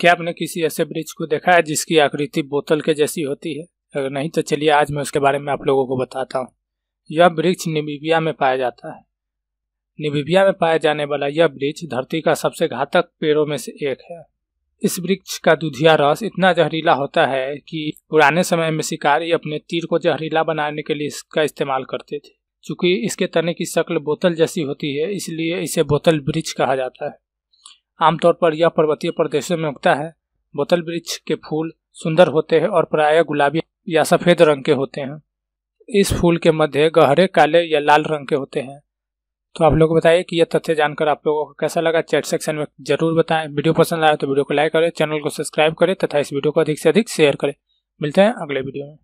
क्या आपने किसी ऐसे ब्रिज को देखा है जिसकी आकृति बोतल के जैसी होती है अगर नहीं तो चलिए आज मैं उसके बारे में आप लोगों को बताता हूँ यह वृक्ष निबिबिया में पाया जाता है निबिबिया में पाया जाने वाला यह वृक्ष धरती का सबसे घातक पेड़ों में से एक है इस वृक्ष का दुधिया रस इतना जहरीला होता है कि पुराने समय में शिकारी अपने तीर को जहरीला बनाने के लिए इसका इस्तेमाल करते थे चूंकि इसके तने की शक्ल बोतल जैसी होती है इसलिए इसे बोतल वृक्ष कहा जाता है आमतौर पर यह पर्वतीय प्रदेशों में उगता है बोतल वृक्ष के फूल सुंदर होते हैं और प्राय गुलाबी या सफ़ेद रंग के होते हैं इस फूल के मध्य गहरे काले या लाल रंग के होते हैं तो आप लोग बताइए कि यह तथ्य जानकर आप लोगों को कैसा लगा चैट सेक्शन में जरूर बताएं वीडियो पसंद आया तो वीडियो को लाइक करें चैनल को सब्सक्राइब करें तथा इस वीडियो को अधिक से अधिक शेयर करें मिलते हैं अगले वीडियो में